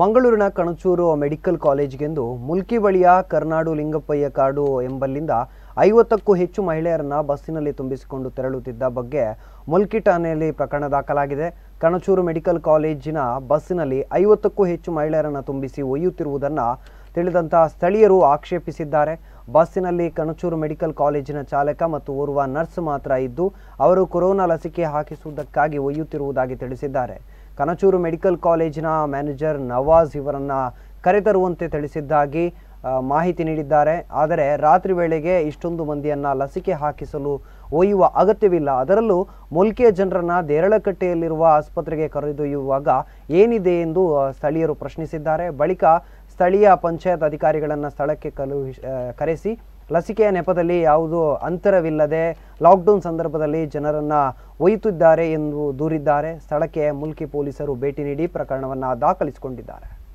ಮಂಗಳೂರಿನ ಕಣಚೂರು ಮೆಡಿಕಲ್ ಕಾಲೇಜ್ಗೆಂದು ಮುಲ್ಕಿ ಬಳಿಯ ಕರ್ನಾಡು ಲಿಂಗಪ್ಪಯ್ಯ ಕಾಡು ಎಂಬಲ್ಲಿಂದ ಐವತ್ತಕ್ಕೂ ಹೆಚ್ಚು ಮಹಿಳೆಯರನ್ನ ಬಸ್ಸಿನಲ್ಲಿ ತುಂಬಿಸಿಕೊಂಡು ತೆರಳುತ್ತಿದ್ದ ಬಗ್ಗೆ ಮುಲ್ಕಿ ಠಾಣೆಯಲ್ಲಿ ಪ್ರಕರಣ ದಾಖಲಾಗಿದೆ ಕಣಚೂರು ಮೆಡಿಕಲ್ ಕಾಲೇಜಿನ ಬಸ್ಸಿನಲ್ಲಿ ಐವತ್ತಕ್ಕೂ ಹೆಚ್ಚು ಮಹಿಳೆಯರನ್ನು ತುಂಬಿಸಿ ಒಯ್ಯುತ್ತಿರುವುದನ್ನು ತಿಳಿದಂತಹ ಸ್ಥಳೀಯರು ಆಕ್ಷೇಪಿಸಿದ್ದಾರೆ ಬಸ್ಸಿನಲ್ಲಿ ಕಣಚೂರು ಮೆಡಿಕಲ್ ಕಾಲೇಜಿನ ಚಾಲಕ ಮತ್ತು ಓರ್ವ ನರ್ಸ್ ಮಾತ್ರ ಇದ್ದು ಅವರು ಕೊರೋನಾ ಲಸಿಕೆ ಹಾಕಿಸುವುದಕ್ಕಾಗಿ ಒಯ್ಯುತ್ತಿರುವುದಾಗಿ ತಿಳಿಸಿದ್ದಾರೆ ಕಣಚೂರು ಮೆಡಿಕಲ್ ಕಾಲೇಜಿನ ಮ್ಯಾನೇಜರ್ ನವಾಜ್ ಇವರನ್ನ ಕರೆತರುವಂತೆ ತಿಳಿಸಿದ್ದಾಗಿ ಮಾಹಿತಿ ನೀಡಿದ್ದಾರೆ ಆದರೆ ರಾತ್ರಿ ವೇಳೆಗೆ ಇಷ್ಟೊಂದು ಮಂದಿಯನ್ನು ಲಸಿಕೆ ಹಾಕಿಸಲು ಒಯ್ಯುವ ಅಗತ್ಯವಿಲ್ಲ ಅದರಲ್ಲೂ ಮುಲ್ಕೆಯ ಜನರನ್ನ ದೇರಳಕಟ್ಟೆಯಲ್ಲಿರುವ ಆಸ್ಪತ್ರೆಗೆ ಕರೆದೊಯ್ಯುವಾಗ ಏನಿದೆ ಎಂದು ಸ್ಥಳೀಯರು ಪ್ರಶ್ನಿಸಿದ್ದಾರೆ ಬಳಿಕ ಸ್ಥಳೀಯ ಪಂಚಾಯತ್ ಅಧಿಕಾರಿಗಳನ್ನು ಸ್ಥಳಕ್ಕೆ ಕಳುಹಿಸಿ ಕರೆಸಿ ಲಸಿಕೆಯ ನೆಪದಲ್ಲಿ ಯಾವುದು ಅಂತರವಿಲ್ಲದೆ ಲಾಕ್ಡೌನ್ ಸಂದರ್ಭದಲ್ಲಿ ಜನರನ್ನು ಒಯ್ಯುತ್ತಿದ್ದಾರೆ ಎಂದು ದೂರಿದ್ದಾರೆ ಸ್ಥಳಕ್ಕೆ ಮುಲ್ಕಿ ಪೊಲೀಸರು ಭೇಟಿ ನೀಡಿ ಪ್ರಕರಣವನ್ನು ದಾಖಲಿಸಿಕೊಂಡಿದ್ದಾರೆ